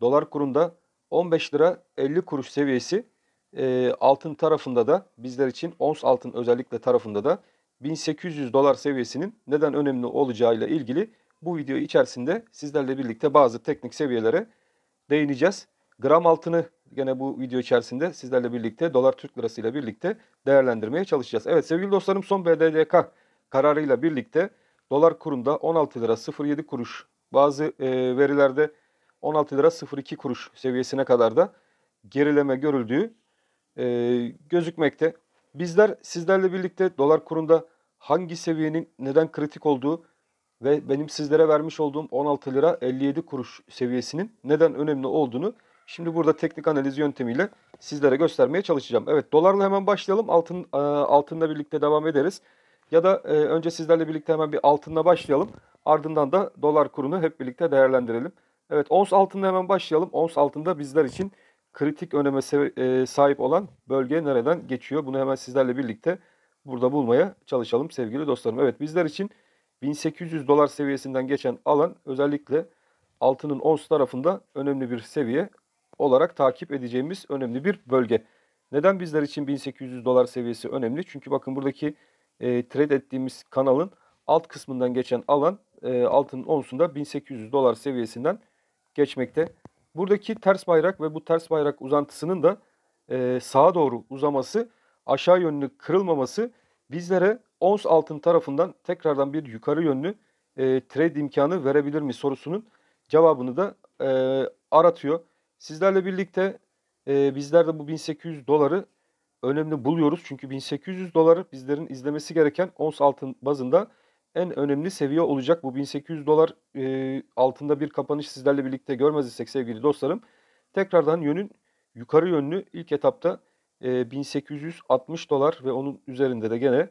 Dolar kurunda 15 lira 50 kuruş seviyesi e, altın tarafında da bizler için ons altın özellikle tarafında da 1800 dolar seviyesinin neden önemli olacağıyla ilgili bu video içerisinde sizlerle birlikte bazı teknik seviyelere değineceğiz. Gram altını gene bu video içerisinde sizlerle birlikte dolar Türk lirası ile birlikte değerlendirmeye çalışacağız. Evet sevgili dostlarım son BDDK kararıyla birlikte dolar kurunda 16 lira 07 kuruş bazı e, verilerde 16 lira 02 kuruş seviyesine kadar da gerileme görüldüğü e, gözükmekte. Bizler sizlerle birlikte dolar kurunda hangi seviyenin neden kritik olduğu ve benim sizlere vermiş olduğum 16 lira 57 kuruş seviyesinin neden önemli olduğunu şimdi burada teknik analiz yöntemiyle sizlere göstermeye çalışacağım. Evet dolarla hemen başlayalım altın e, altınla birlikte devam ederiz. Ya da e, önce sizlerle birlikte hemen bir altınla başlayalım. Ardından da dolar kurunu hep birlikte değerlendirelim. Evet ons altında hemen başlayalım. Ons altında bizler için kritik öneme e, sahip olan bölge nereden geçiyor? Bunu hemen sizlerle birlikte burada bulmaya çalışalım sevgili dostlarım. Evet bizler için 1800 dolar seviyesinden geçen alan özellikle altının ons tarafında önemli bir seviye olarak takip edeceğimiz önemli bir bölge. Neden bizler için 1800 dolar seviyesi önemli? Çünkü bakın buradaki e, trade ettiğimiz kanalın alt kısmından geçen alan e, altının onsunda 1800 dolar seviyesinden geçmekte. Buradaki ters bayrak ve bu ters bayrak uzantısının da e, sağa doğru uzaması, aşağı yönlü kırılmaması bizlere ons altın tarafından tekrardan bir yukarı yönlü e, trade imkanı verebilir mi sorusunun cevabını da e, aratıyor. Sizlerle birlikte e, bizler de bu 1800 doları önemli buluyoruz. Çünkü 1800 doları bizlerin izlemesi gereken ons altın bazında en önemli seviye olacak. Bu 1800 dolar e, altında bir kapanış sizlerle birlikte görmez isek sevgili dostlarım. Tekrardan yönün yukarı yönlü ilk etapta e, 1860 dolar ve onun üzerinde de gene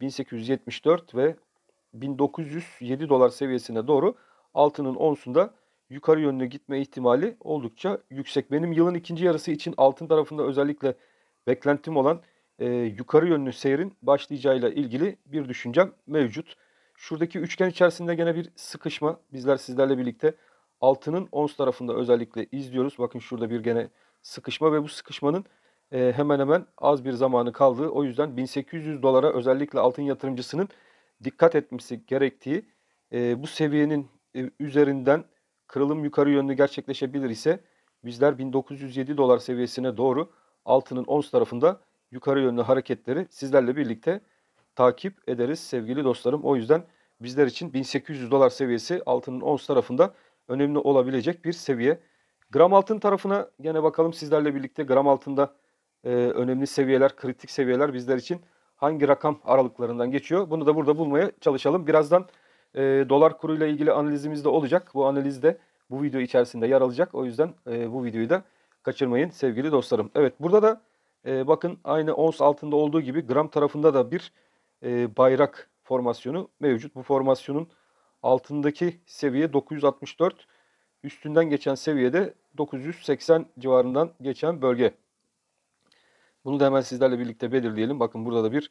1874 ve 1907 dolar seviyesine doğru altının onsunda yukarı yönlü gitme ihtimali oldukça yüksek. Benim yılın ikinci yarısı için altın tarafında özellikle beklentim olan e, yukarı yönlü seyrin başlayacağıyla ilgili bir düşüncem mevcut. Şuradaki üçgen içerisinde gene bir sıkışma. Bizler sizlerle birlikte altının ons tarafında özellikle izliyoruz. Bakın şurada bir gene sıkışma ve bu sıkışmanın e, hemen hemen az bir zamanı kaldığı. O yüzden 1800 dolara özellikle altın yatırımcısının dikkat etmesi gerektiği e, bu seviyenin e, üzerinden kırılım yukarı yönlü gerçekleşebilir ise bizler 1907 dolar seviyesine doğru altının ons tarafında yukarı yönlü hareketleri sizlerle birlikte takip ederiz sevgili dostlarım. O yüzden bizler için 1800 dolar seviyesi altının ons tarafında önemli olabilecek bir seviye. Gram altın tarafına gene bakalım sizlerle birlikte gram altında e, önemli seviyeler, kritik seviyeler bizler için hangi rakam aralıklarından geçiyor? Bunu da burada bulmaya çalışalım. Birazdan e, dolar kuruyla ilgili analizimiz de olacak. Bu analizde bu video içerisinde yer alacak. O yüzden e, bu videoyu da kaçırmayın sevgili dostlarım. Evet burada da e, bakın aynı ons altında olduğu gibi gram tarafında da bir e, bayrak formasyonu mevcut. Bu formasyonun altındaki seviye 964, üstünden geçen seviyede 980 civarından geçen bölge. Bunu da hemen sizlerle birlikte belirleyelim. Bakın burada da bir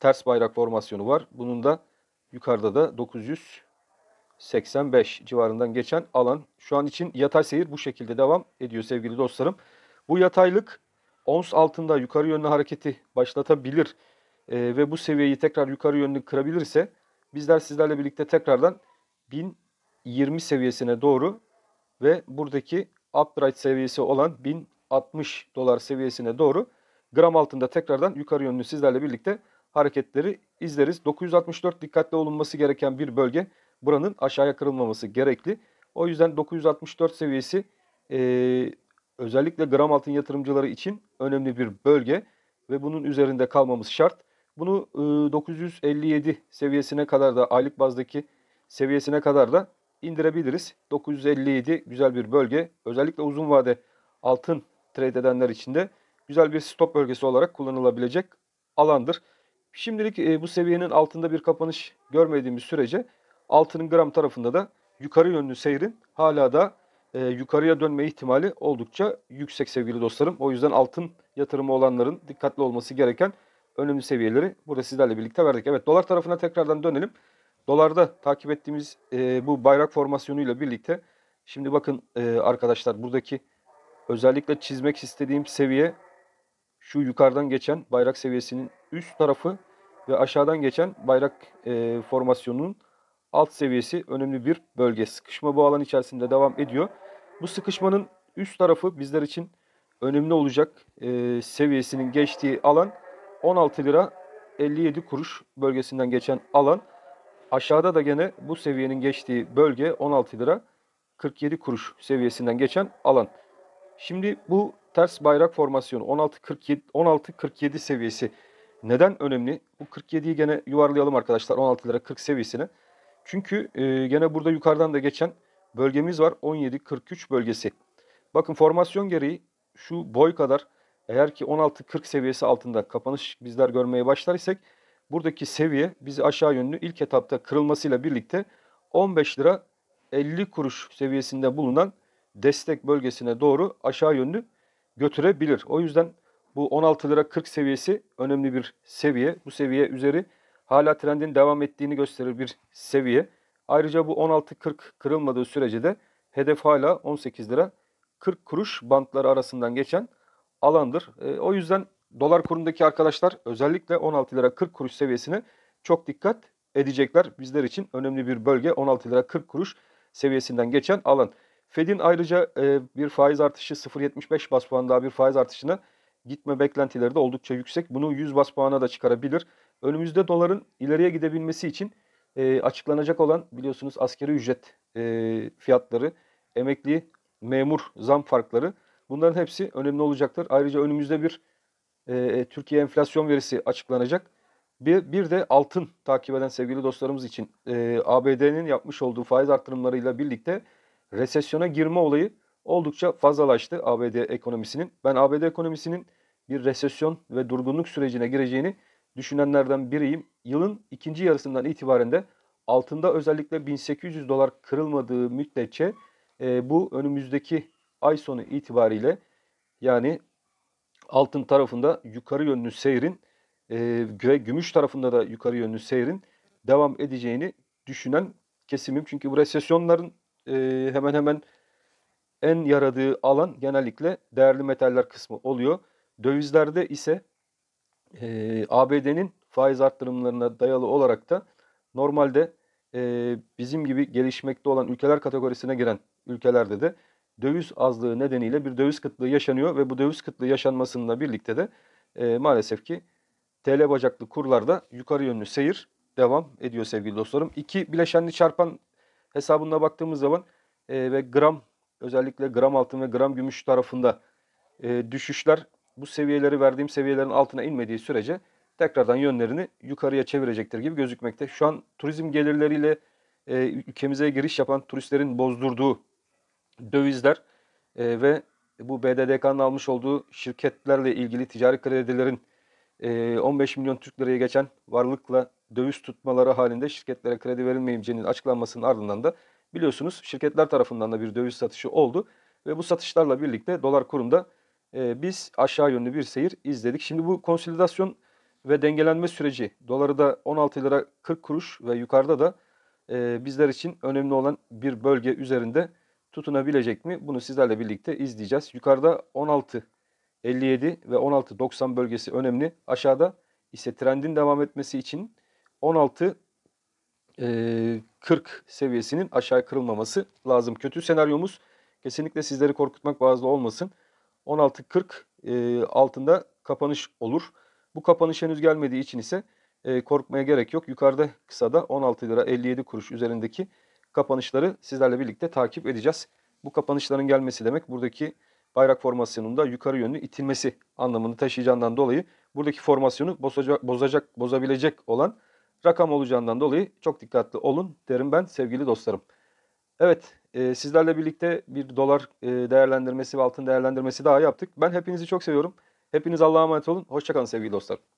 ters bayrak formasyonu var. Bunun da yukarıda da 985 civarından geçen alan. Şu an için yatay seyir bu şekilde devam ediyor sevgili dostlarım. Bu yataylık ons altında yukarı yönlü hareketi başlatabilir e, ve bu seviyeyi tekrar yukarı yönlü kırabilirse bizler sizlerle birlikte tekrardan 1020 seviyesine doğru ve buradaki upright seviyesi olan 1060 dolar seviyesine doğru gram altında tekrardan yukarı yönlü sizlerle birlikte hareketleri izleriz. 964 dikkatli olunması gereken bir bölge. Buranın aşağıya kırılmaması gerekli. O yüzden 964 seviyesi e, özellikle gram altın yatırımcıları için önemli bir bölge ve bunun üzerinde kalmamız şart. Bunu 957 ıı, seviyesine kadar da aylık bazdaki seviyesine kadar da indirebiliriz. 957 güzel bir bölge. Özellikle uzun vade altın trade edenler için de güzel bir stop bölgesi olarak kullanılabilecek alandır. Şimdilik ıı, bu seviyenin altında bir kapanış görmediğimiz sürece altının gram tarafında da yukarı yönlü seyrin hala da ıı, yukarıya dönme ihtimali oldukça yüksek sevgili dostlarım. O yüzden altın yatırımı olanların dikkatli olması gereken önemli seviyeleri burada sizlerle birlikte verdik. Evet dolar tarafına tekrardan dönelim. Dolarda takip ettiğimiz e, bu bayrak formasyonuyla birlikte şimdi bakın e, arkadaşlar buradaki özellikle çizmek istediğim seviye şu yukarıdan geçen bayrak seviyesinin üst tarafı ve aşağıdan geçen bayrak e, formasyonunun alt seviyesi önemli bir bölge. Sıkışma bu alan içerisinde devam ediyor. Bu sıkışmanın üst tarafı bizler için önemli olacak e, seviyesinin geçtiği alan 16 lira 57 kuruş bölgesinden geçen alan. Aşağıda da gene bu seviyenin geçtiği bölge 16 lira 47 kuruş seviyesinden geçen alan. Şimdi bu ters bayrak formasyonu 16 16.47 16.47 seviyesi neden önemli? Bu 47'yi gene yuvarlayalım arkadaşlar 16 lira 40 seviyesine. Çünkü e, gene burada yukarıdan da geçen bölgemiz var 17.43 bölgesi. Bakın formasyon gereği şu boy kadar eğer ki 16.40 seviyesi altında kapanış bizler görmeye başlar isek buradaki seviye bizi aşağı yönlü ilk etapta kırılmasıyla birlikte 15 lira 50 kuruş seviyesinde bulunan destek bölgesine doğru aşağı yönlü götürebilir. O yüzden bu 16 lira 40 seviyesi önemli bir seviye. Bu seviye üzeri hala trendin devam ettiğini gösterir bir seviye. Ayrıca bu 16.40 kırılmadığı sürece de hedef hala 18 lira 40 kuruş bantları arasından geçen alandır. E, o yüzden dolar kurundaki arkadaşlar özellikle 16 lira 40 kuruş seviyesine çok dikkat edecekler. Bizler için önemli bir bölge 16 lira 40 kuruş seviyesinden geçen alan. Fed'in ayrıca e, bir faiz artışı 0.75 bas puan daha bir faiz artışına gitme beklentileri de oldukça yüksek. Bunu 100 bas puana da çıkarabilir. Önümüzde doların ileriye gidebilmesi için e, açıklanacak olan biliyorsunuz askeri ücret e, fiyatları, emekli memur zam farkları Bunların hepsi önemli olacaktır. Ayrıca önümüzde bir e, e, Türkiye enflasyon verisi açıklanacak. Bir, bir de altın takip eden sevgili dostlarımız için e, ABD'nin yapmış olduğu faiz arttırımlarıyla birlikte resesyona girme olayı oldukça fazlalaştı ABD ekonomisinin. Ben ABD ekonomisinin bir resesyon ve durgunluk sürecine gireceğini düşünenlerden biriyim. Yılın ikinci yarısından itibaren de altında özellikle 1800 dolar kırılmadığı müddetçe e, bu önümüzdeki ay sonu itibariyle yani altın tarafında yukarı yönlü seyrin ve gümüş tarafında da yukarı yönlü seyrin devam edeceğini düşünen kesimim. Çünkü bu resesyonların e, hemen hemen en yaradığı alan genellikle değerli metaller kısmı oluyor. Dövizlerde ise e, ABD'nin faiz arttırımlarına dayalı olarak da normalde e, bizim gibi gelişmekte olan ülkeler kategorisine giren ülkelerde de döviz azlığı nedeniyle bir döviz kıtlığı yaşanıyor ve bu döviz kıtlığı yaşanmasıyla birlikte de e, maalesef ki TL bacaklı kurlarda yukarı yönlü seyir devam ediyor sevgili dostlarım. İki bileşenli çarpan hesabına baktığımız zaman e, ve gram özellikle gram altın ve gram gümüş tarafında e, düşüşler bu seviyeleri verdiğim seviyelerin altına inmediği sürece tekrardan yönlerini yukarıya çevirecektir gibi gözükmekte. Şu an turizm gelirleriyle e, ülkemize giriş yapan turistlerin bozdurduğu dövizler e, ve bu BDDK'nın almış olduğu şirketlerle ilgili ticari kredilerin e, 15 milyon Türk liraya geçen varlıkla döviz tutmaları halinde şirketlere kredi verilmeyeceğinin açıklanmasının ardından da biliyorsunuz şirketler tarafından da bir döviz satışı oldu. Ve bu satışlarla birlikte dolar kurunda e, biz aşağı yönlü bir seyir izledik. Şimdi bu konsolidasyon ve dengelenme süreci doları da 16 lira 40 kuruş ve yukarıda da e, bizler için önemli olan bir bölge üzerinde tutunabilecek mi? Bunu sizlerle birlikte izleyeceğiz. Yukarıda 16.57 ve 16.90 bölgesi önemli. Aşağıda ise trendin devam etmesi için 16.40 seviyesinin aşağı kırılmaması lazım. Kötü senaryomuz kesinlikle sizleri korkutmak bazlı olmasın. 16.40 altında kapanış olur. Bu kapanış henüz gelmediği için ise korkmaya gerek yok. Yukarıda kısada 16 lira 57 kuruş üzerindeki kapanışları sizlerle birlikte takip edeceğiz. Bu kapanışların gelmesi demek buradaki bayrak formasyonunda yukarı yönlü itilmesi anlamını taşıyacağından dolayı buradaki formasyonu bozacak, bozacak bozabilecek olan rakam olacağından dolayı çok dikkatli olun derim ben sevgili dostlarım. Evet e, sizlerle birlikte bir dolar e, değerlendirmesi ve altın değerlendirmesi daha yaptık. Ben hepinizi çok seviyorum. Hepiniz Allah'a emanet olun. Hoşçakalın sevgili dostlarım.